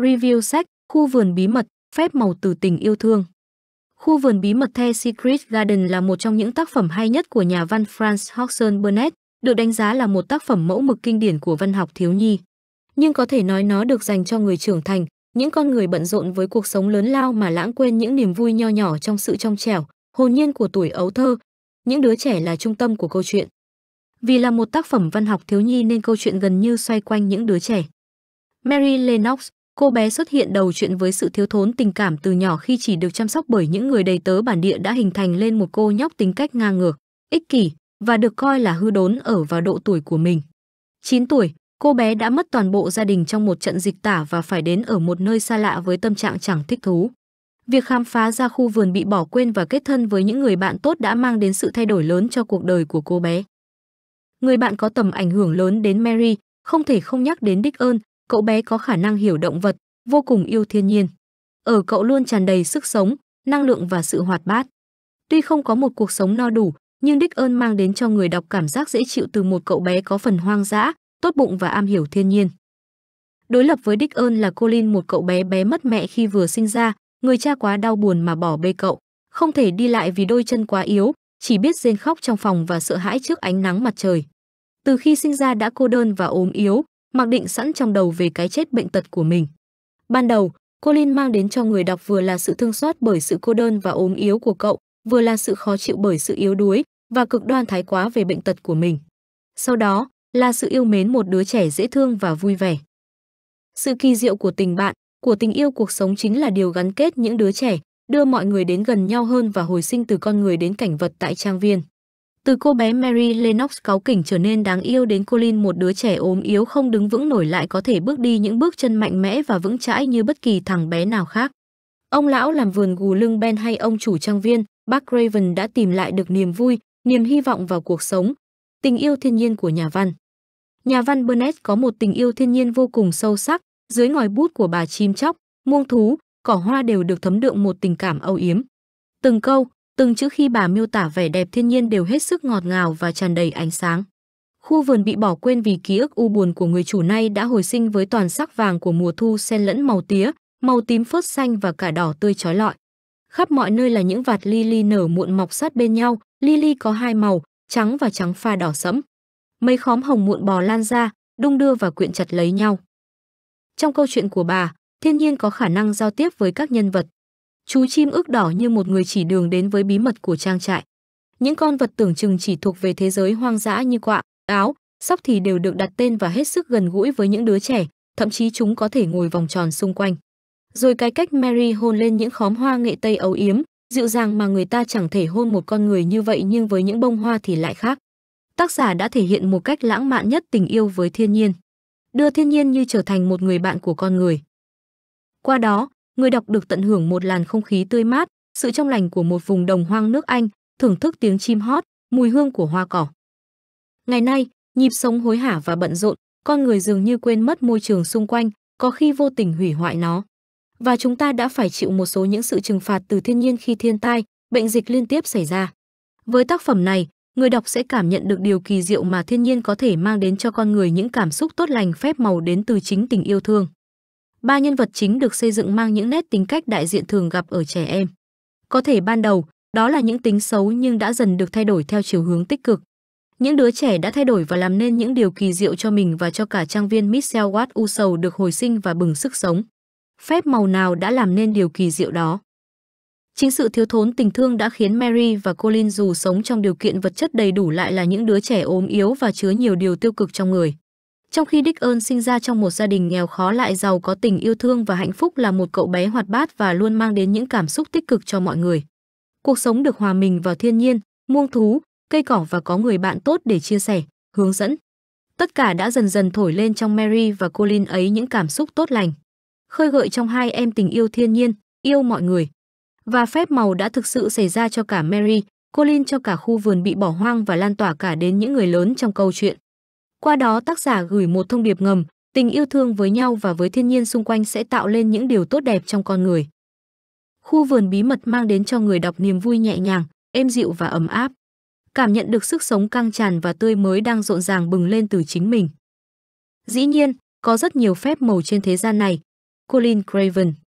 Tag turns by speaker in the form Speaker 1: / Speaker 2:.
Speaker 1: Review sách Khu vườn bí mật, phép màu từ tình yêu thương. Khu vườn bí mật The Secret Garden là một trong những tác phẩm hay nhất của nhà văn Franz Hodgson Burnett, được đánh giá là một tác phẩm mẫu mực kinh điển của văn học thiếu nhi. Nhưng có thể nói nó được dành cho người trưởng thành, những con người bận rộn với cuộc sống lớn lao mà lãng quên những niềm vui nho nhỏ trong sự trong trẻo, hồn nhiên của tuổi ấu thơ. Những đứa trẻ là trung tâm của câu chuyện. Vì là một tác phẩm văn học thiếu nhi nên câu chuyện gần như xoay quanh những đứa trẻ. Mary Lennox, Cô bé xuất hiện đầu chuyện với sự thiếu thốn tình cảm từ nhỏ khi chỉ được chăm sóc bởi những người đầy tớ bản địa đã hình thành lên một cô nhóc tính cách ngang ngược, ích kỷ và được coi là hư đốn ở vào độ tuổi của mình. 9 tuổi, cô bé đã mất toàn bộ gia đình trong một trận dịch tả và phải đến ở một nơi xa lạ với tâm trạng chẳng thích thú. Việc khám phá ra khu vườn bị bỏ quên và kết thân với những người bạn tốt đã mang đến sự thay đổi lớn cho cuộc đời của cô bé. Người bạn có tầm ảnh hưởng lớn đến Mary, không thể không nhắc đến Dick ơn, cậu bé có khả năng hiểu động vật, vô cùng yêu thiên nhiên. Ở cậu luôn tràn đầy sức sống, năng lượng và sự hoạt bát. Tuy không có một cuộc sống no đủ, nhưng đích ơn mang đến cho người đọc cảm giác dễ chịu từ một cậu bé có phần hoang dã, tốt bụng và am hiểu thiên nhiên. Đối lập với đích ơn là Colin một cậu bé bé mất mẹ khi vừa sinh ra, người cha quá đau buồn mà bỏ bê cậu, không thể đi lại vì đôi chân quá yếu, chỉ biết rên khóc trong phòng và sợ hãi trước ánh nắng mặt trời. Từ khi sinh ra đã cô đơn và ốm yếu, mặc định sẵn trong đầu về cái chết bệnh tật của mình. Ban đầu, Colin mang đến cho người đọc vừa là sự thương xót bởi sự cô đơn và ốm yếu của cậu, vừa là sự khó chịu bởi sự yếu đuối và cực đoan thái quá về bệnh tật của mình. Sau đó, là sự yêu mến một đứa trẻ dễ thương và vui vẻ. Sự kỳ diệu của tình bạn, của tình yêu cuộc sống chính là điều gắn kết những đứa trẻ, đưa mọi người đến gần nhau hơn và hồi sinh từ con người đến cảnh vật tại trang viên. Từ cô bé Mary Lennox cáu kỉnh trở nên đáng yêu đến Colin một đứa trẻ ốm yếu không đứng vững nổi lại có thể bước đi những bước chân mạnh mẽ và vững chãi như bất kỳ thằng bé nào khác. Ông lão làm vườn gù lưng Ben hay ông chủ trang viên, bác Raven đã tìm lại được niềm vui, niềm hy vọng vào cuộc sống, tình yêu thiên nhiên của nhà văn. Nhà văn Burnett có một tình yêu thiên nhiên vô cùng sâu sắc, dưới ngòi bút của bà chim chóc, muông thú, cỏ hoa đều được thấm đượm một tình cảm âu yếm. Từng câu, Từng chữ khi bà miêu tả vẻ đẹp thiên nhiên đều hết sức ngọt ngào và tràn đầy ánh sáng. Khu vườn bị bỏ quên vì ký ức u buồn của người chủ nay đã hồi sinh với toàn sắc vàng của mùa thu xen lẫn màu tía, màu tím phớt xanh và cả đỏ tươi trói lọi. Khắp mọi nơi là những vạt lily nở muộn mọc sát bên nhau, lily có hai màu, trắng và trắng pha đỏ sẫm. Mấy khóm hồng muộn bò lan ra, đung đưa và quyện chặt lấy nhau. Trong câu chuyện của bà, thiên nhiên có khả năng giao tiếp với các nhân vật, chú chim ước đỏ như một người chỉ đường đến với bí mật của trang trại. Những con vật tưởng chừng chỉ thuộc về thế giới hoang dã như quạ, áo, sóc thì đều được đặt tên và hết sức gần gũi với những đứa trẻ, thậm chí chúng có thể ngồi vòng tròn xung quanh. Rồi cái cách Mary hôn lên những khóm hoa nghệ Tây ấu yếm, dịu dàng mà người ta chẳng thể hôn một con người như vậy nhưng với những bông hoa thì lại khác. Tác giả đã thể hiện một cách lãng mạn nhất tình yêu với thiên nhiên, đưa thiên nhiên như trở thành một người bạn của con người. Qua đó, người đọc được tận hưởng một làn không khí tươi mát, sự trong lành của một vùng đồng hoang nước Anh, thưởng thức tiếng chim hót, mùi hương của hoa cỏ. Ngày nay, nhịp sống hối hả và bận rộn, con người dường như quên mất môi trường xung quanh, có khi vô tình hủy hoại nó. Và chúng ta đã phải chịu một số những sự trừng phạt từ thiên nhiên khi thiên tai, bệnh dịch liên tiếp xảy ra. Với tác phẩm này, người đọc sẽ cảm nhận được điều kỳ diệu mà thiên nhiên có thể mang đến cho con người những cảm xúc tốt lành phép màu đến từ chính tình yêu thương. Ba nhân vật chính được xây dựng mang những nét tính cách đại diện thường gặp ở trẻ em. Có thể ban đầu, đó là những tính xấu nhưng đã dần được thay đổi theo chiều hướng tích cực. Những đứa trẻ đã thay đổi và làm nên những điều kỳ diệu cho mình và cho cả trang viên Michelle Watt u sầu được hồi sinh và bừng sức sống. Phép màu nào đã làm nên điều kỳ diệu đó? Chính sự thiếu thốn tình thương đã khiến Mary và Colin dù sống trong điều kiện vật chất đầy đủ lại là những đứa trẻ ốm yếu và chứa nhiều điều tiêu cực trong người. Trong khi Đích ơn sinh ra trong một gia đình nghèo khó lại giàu có tình yêu thương và hạnh phúc là một cậu bé hoạt bát và luôn mang đến những cảm xúc tích cực cho mọi người. Cuộc sống được hòa mình vào thiên nhiên, muông thú, cây cỏ và có người bạn tốt để chia sẻ, hướng dẫn. Tất cả đã dần dần thổi lên trong Mary và Colin ấy những cảm xúc tốt lành, khơi gợi trong hai em tình yêu thiên nhiên, yêu mọi người. Và phép màu đã thực sự xảy ra cho cả Mary, Colin cho cả khu vườn bị bỏ hoang và lan tỏa cả đến những người lớn trong câu chuyện. Qua đó tác giả gửi một thông điệp ngầm, tình yêu thương với nhau và với thiên nhiên xung quanh sẽ tạo lên những điều tốt đẹp trong con người. Khu vườn bí mật mang đến cho người đọc niềm vui nhẹ nhàng, êm dịu và ấm áp. Cảm nhận được sức sống căng tràn và tươi mới đang rộn ràng bừng lên từ chính mình. Dĩ nhiên, có rất nhiều phép màu trên thế gian này. Colin Craven